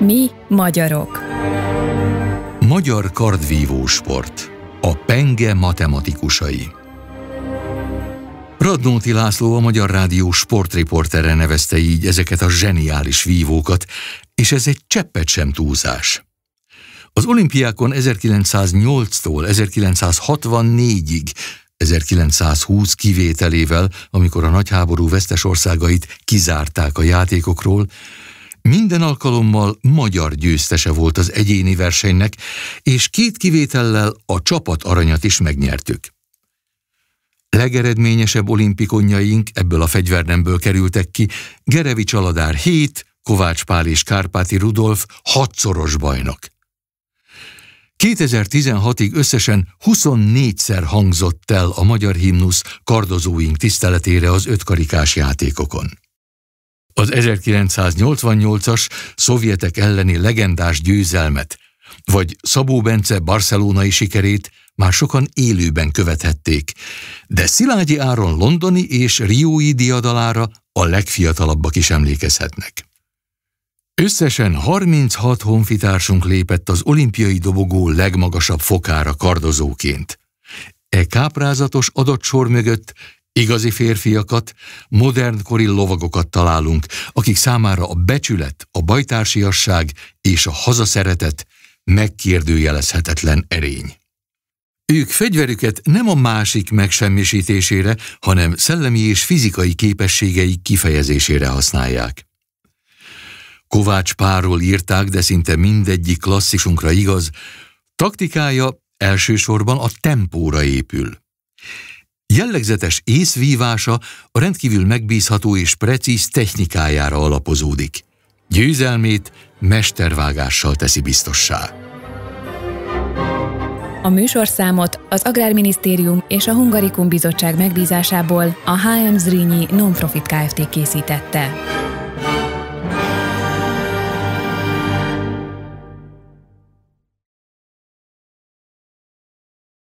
Mi magyarok. Magyar kardvívó sport. A penge matematikusai. Radnóti László a Magyar Rádió sportriportere nevezte így ezeket a zseniális vívókat, és ez egy cseppet sem túlzás. Az olimpiákon 1908-tól 1964-ig 1920 kivételével, amikor a nagyháború vesztes országait kizárták a játékokról, minden alkalommal magyar győztese volt az egyéni versenynek, és két kivétellel a csapat aranyat is megnyertük. Legeredményesebb olimpikonjaink ebből a fegyvernemből kerültek ki, Gerevi Csaladár 7, Kovács Pál és Kárpáti Rudolf hatszoros bajnok. 2016-ig összesen 24-szer hangzott el a magyar himnusz kardozóink tiszteletére az ötkarikás játékokon az 1988-as szovjetek elleni legendás győzelmet, vagy Szabó Bence barcelonai sikerét már sokan élőben követhették, de Szilágyi Áron londoni és riói diadalára a legfiatalabbak is emlékezhetnek. Összesen 36 honfitársunk lépett az olimpiai dobogó legmagasabb fokára kardozóként. E káprázatos adatsor mögött Igazi férfiakat, modernkori lovagokat találunk, akik számára a becsület, a bajtársiasság és a hazaszeretet megkérdőjelezhetetlen erény. Ők fegyverüket nem a másik megsemmisítésére, hanem szellemi és fizikai képességeik kifejezésére használják. Kovács Párról írták, de szinte mindegyik klasszisunkra igaz, taktikája elsősorban a tempóra épül. Jellegzetes észvívása a rendkívül megbízható és precíz technikájára alapozódik. Győzelmét mestervágással teszi biztossá. A műsorszámot az Agrárminisztérium és a Hungarikum Bizottság megbízásából a HM Zrínyi Nonprofit Kft. készítette.